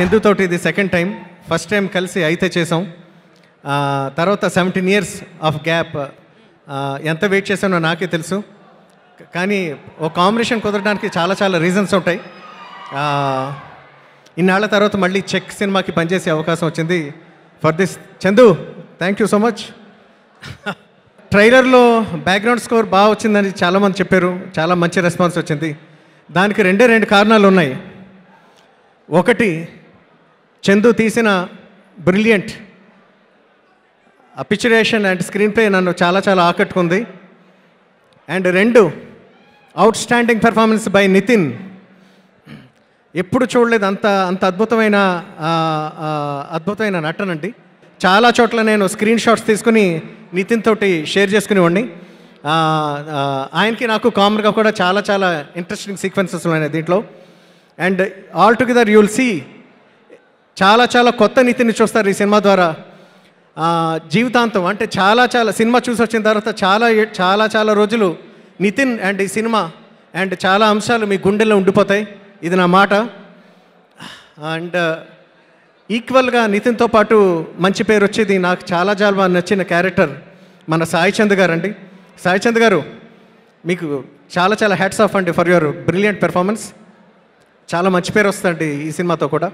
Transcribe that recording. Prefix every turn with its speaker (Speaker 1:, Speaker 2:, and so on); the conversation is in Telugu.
Speaker 1: చందుతోటి ఇది సెకండ్ టైం ఫస్ట్ టైం కలిసి అయితే చేసాం తర్వాత సెవెంటీన్ ఇయర్స్ ఆఫ్ గ్యాప్ ఎంత వెయిట్ చేశానో నాకే తెలుసు కానీ ఓ కాంబినేషన్ కుదరడానికి చాలా చాలా రీజన్స్ ఉంటాయి ఇన్నాళ్ళ తర్వాత మళ్ళీ చెక్ సినిమాకి పనిచేసే అవకాశం వచ్చింది for this Chandu thank you so much ట్రైలర్లో బ్యాక్గ్రౌండ్ స్కోర్ బాగా వచ్చిందని చాలామంది చెప్పారు చాలా మంచి రెస్పాన్స్ వచ్చింది దానికి రెండే రెండు కారణాలు ఉన్నాయి ఒకటి చందు తీసిన brilliant picturization and screenplay నన్ను చాలా చాలా ఆకట్టుకుంది అండ్ రెండు outstanding performance by Nithin ఎప్పుడు చూడలేదు అంత అంత అద్భుతమైన అద్భుతమైన నటనండి చాలా చోట్ల నేను స్క్రీన్ షాట్స్ తీసుకుని నితిన్ తోటి షేర్ చేసుకునేవాడిని ఆయనకి నాకు కామన్గా కూడా చాలా చాలా ఇంట్రెస్టింగ్ సీక్వెన్సెస్ ఉన్నాయి దీంట్లో and all together you'll see చాలా చాలా కొత్త నీతిని చూస్తారు ఈ సినిమా ద్వారా జీవితాంతం అంటే చాలా చాలా సినిమా చూసి వచ్చిన తర్వాత చాలా చాలా చాలా రోజులు నితిన్ అండ్ ఈ సినిమా అండ్ చాలా అంశాలు మీ గుండెల్లో ఉండిపోతాయి ఇది నా మాట అండ్ ఈక్వల్గా నితిన్తో పాటు మంచి పేరు వచ్చేది నాకు చాలా చాలా నచ్చిన క్యారెక్టర్ మన సాయి చంద్ గారు అండి సాయి చంద్ గారు మీకు చాలా చాలా హ్యాట్స్ ఆఫ్ అండి ఫర్ యువర్ బ్రిలియంట్ పెర్ఫార్మెన్స్ చాలా మంచి పేరు వస్తుంది ఈ సినిమాతో కూడా